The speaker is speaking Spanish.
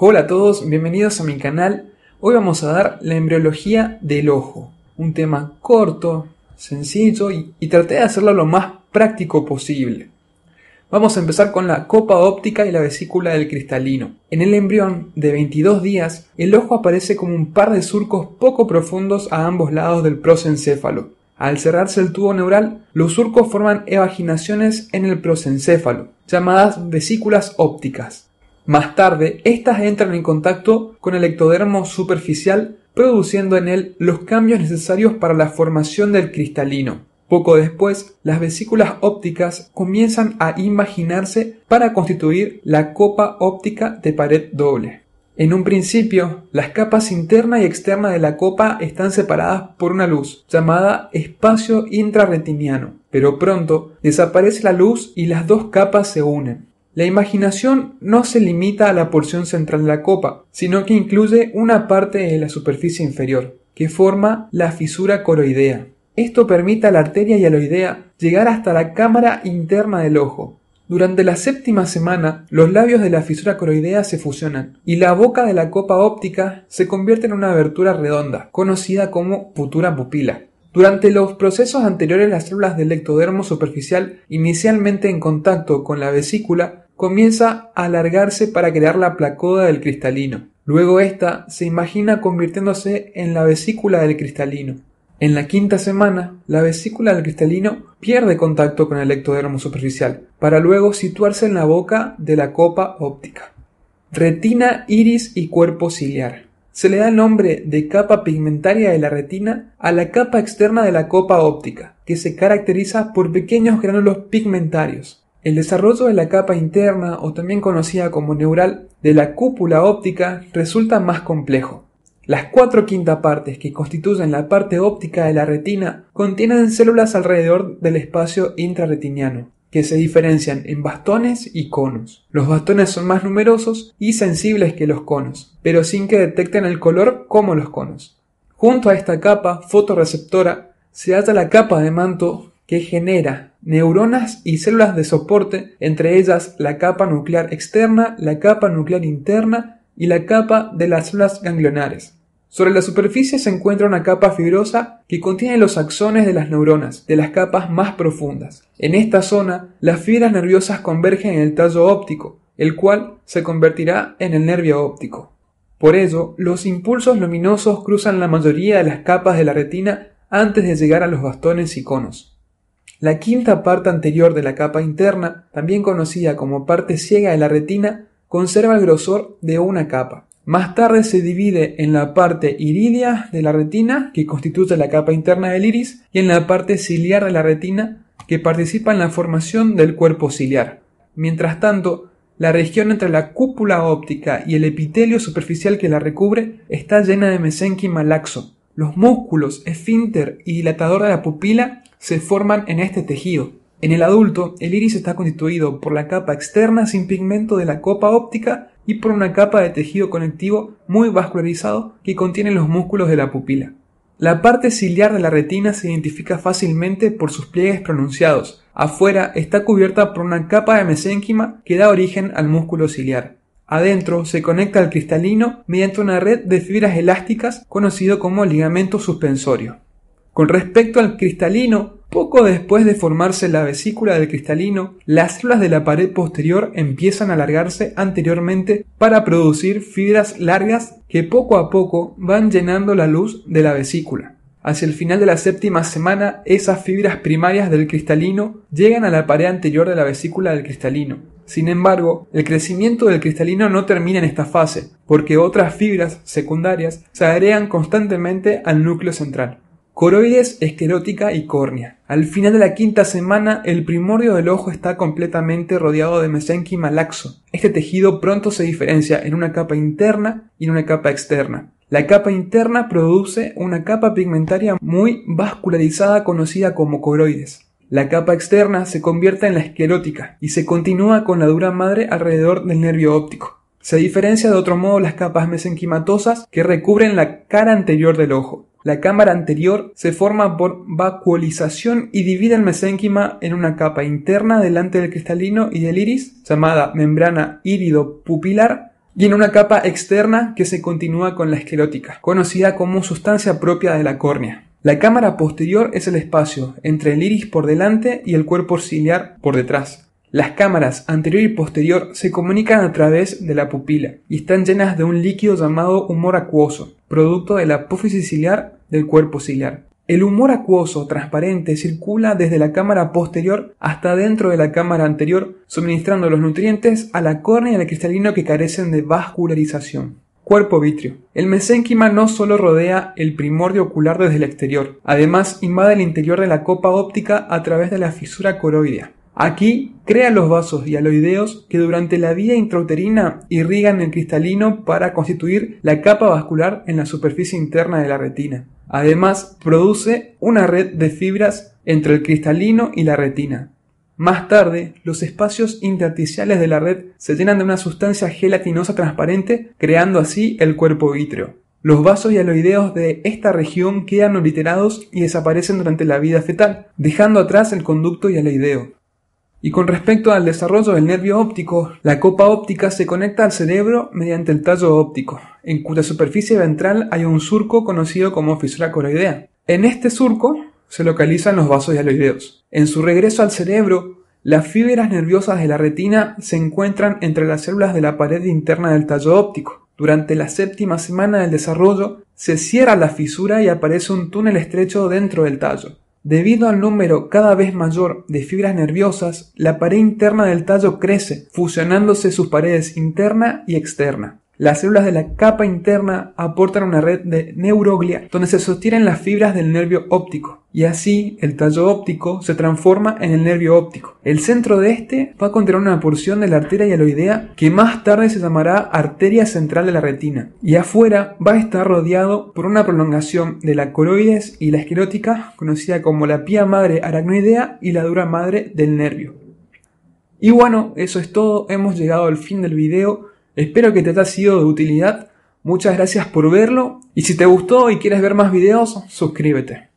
Hola a todos, bienvenidos a mi canal. Hoy vamos a dar la embriología del ojo, un tema corto, sencillo y, traté de hacerlo lo más práctico posible. Vamos a empezar con la copa óptica y la vesícula del cristalino. En el embrión de 22 días, el ojo aparece como un par de surcos poco profundos a ambos lados del prosencéfalo. Al cerrarse el tubo neural, los surcos forman evaginaciones en el prosencéfalo, llamadas vesículas ópticas. Más tarde, estas entran en contacto con el ectodermo superficial, produciendo en él los cambios necesarios para la formación del cristalino. Poco después, las vesículas ópticas comienzan a imaginarse para constituir la copa óptica de pared doble. En un principio, las capas interna y externa de la copa están separadas por una luz llamada espacio intrarretiniano, pero pronto desaparece la luz y las dos capas se unen. La imaginación no se limita a la porción central de la copa, sino que incluye una parte de la superficie inferior, que forma la fisura coroidea. Esto permite a la arteria y a la llegar hasta la cámara interna del ojo. Durante la séptima semana, los labios de la fisura coroidea se fusionan y la boca de la copa óptica se convierte en una abertura redonda, conocida como futura pupila. Durante los procesos anteriores, las células del ectodermo superficial, inicialmente en contacto con la vesícula, comienza a alargarse para crear la placoda del cristalino. Luego ésta se imagina convirtiéndose en la vesícula del cristalino. En la quinta semana, la vesícula del cristalino pierde contacto con el ectodermo superficial, para luego situarse en la boca de la copa óptica. Retina, iris y cuerpo ciliar. Se le da el nombre de capa pigmentaria de la retina a la capa externa de la copa óptica, que se caracteriza por pequeños gránulos pigmentarios, el desarrollo de la capa interna, o también conocida como neural, de la cúpula óptica resulta más complejo. Las cuatro quintas partes que constituyen la parte óptica de la retina contienen células alrededor del espacio intraretiniano, que se diferencian en bastones y conos. Los bastones son más numerosos y sensibles que los conos, pero sin que detecten el color como los conos. Junto a esta capa fotorreceptora se halla la capa de manto que genera neuronas y células de soporte, entre ellas la capa nuclear externa, la capa nuclear interna y la capa de las células ganglionares. Sobre la superficie se encuentra una capa fibrosa que contiene los axones de las neuronas, de las capas más profundas. En esta zona, las fibras nerviosas convergen en el tallo óptico, el cual se convertirá en el nervio óptico. Por ello, los impulsos luminosos cruzan la mayoría de las capas de la retina antes de llegar a los bastones y conos. La quinta parte anterior de la capa interna, también conocida como parte ciega de la retina, conserva el grosor de una capa. Más tarde se divide en la parte iridia de la retina, que constituye la capa interna del iris, y en la parte ciliar de la retina, que participa en la formación del cuerpo ciliar. Mientras tanto, la región entre la cúpula óptica y el epitelio superficial que la recubre está llena de mesénquima laxo. Los músculos esfínter y dilatador de la pupila se forman en este tejido. En el adulto, el iris está constituido por la capa externa sin pigmento de la copa óptica y por una capa de tejido conectivo muy vascularizado que contiene los músculos de la pupila. La parte ciliar de la retina se identifica fácilmente por sus pliegues pronunciados. Afuera está cubierta por una capa de mesénquima que da origen al músculo ciliar. Adentro se conecta al cristalino mediante una red de fibras elásticas conocido como ligamento suspensorio. Con respecto al cristalino, poco después de formarse la vesícula del cristalino, las células de la pared posterior empiezan a alargarse anteriormente para producir fibras largas que poco a poco van llenando la luz de la vesícula. Hacia el final de la séptima semana, esas fibras primarias del cristalino llegan a la pared anterior de la vesícula del cristalino. Sin embargo, el crecimiento del cristalino no termina en esta fase, porque otras fibras secundarias se agregan constantemente al núcleo central. Coroides esclerótica y córnea. Al final de la quinta semana, el primordio del ojo está completamente rodeado de mesenquima laxo. Este tejido pronto se diferencia en una capa interna y en una capa externa. La capa interna produce una capa pigmentaria muy vascularizada conocida como coroides. La capa externa se convierte en la esclerótica y se continúa con la dura madre alrededor del nervio óptico. Se diferencia de otro modo las capas mesenquimatosas que recubren la cara anterior del ojo. La cámara anterior se forma por vacuolización y divide el mesénquima en una capa interna delante del cristalino y del iris, llamada membrana pupilar, y en una capa externa que se continúa con la esclerótica, conocida como sustancia propia de la córnea. La cámara posterior es el espacio entre el iris por delante y el cuerpo ciliar por detrás, las cámaras anterior y posterior se comunican a través de la pupila y están llenas de un líquido llamado humor acuoso, producto de la apófisis ciliar del cuerpo ciliar. El humor acuoso transparente circula desde la cámara posterior hasta dentro de la cámara anterior, suministrando los nutrientes a la córnea y al cristalino que carecen de vascularización. Cuerpo vitrio. El mesénquima no solo rodea el primordio ocular desde el exterior, además invade el interior de la copa óptica a través de la fisura coroidea. Aquí crea los vasos y aloideos que durante la vía intrauterina irrigan el cristalino para constituir la capa vascular en la superficie interna de la retina. Además, produce una red de fibras entre el cristalino y la retina. Más tarde, los espacios intersticiales de la red se llenan de una sustancia gelatinosa transparente, creando así el cuerpo vítreo. Los vasos y aloideos de esta región quedan obliterados y desaparecen durante la vida fetal, dejando atrás el conducto y aloideo. Y con respecto al desarrollo del nervio óptico, la copa óptica se conecta al cerebro mediante el tallo óptico, en cuya superficie ventral hay un surco conocido como fisura coroidea. En este surco se localizan los vasos hialoideos. En su regreso al cerebro, las fibras nerviosas de la retina se encuentran entre las células de la pared interna del tallo óptico. Durante la séptima semana del desarrollo, se cierra la fisura y aparece un túnel estrecho dentro del tallo. Debido al número cada vez mayor de fibras nerviosas, la pared interna del tallo crece, fusionándose sus paredes interna y externa. Las células de la capa interna aportan una red de neuroglia donde se sostienen las fibras del nervio óptico y así el tallo óptico se transforma en el nervio óptico. El centro de este va a contener una porción de la arteria hialoidea que más tarde se llamará arteria central de la retina y afuera va a estar rodeado por una prolongación de la coroides y la esclerótica conocida como la pía madre aracnoidea y la dura madre del nervio. Y bueno, eso es todo, hemos llegado al fin del video. Espero que te haya sido de utilidad. Muchas gracias por verlo y si te gustó y quieres ver más videos, suscríbete.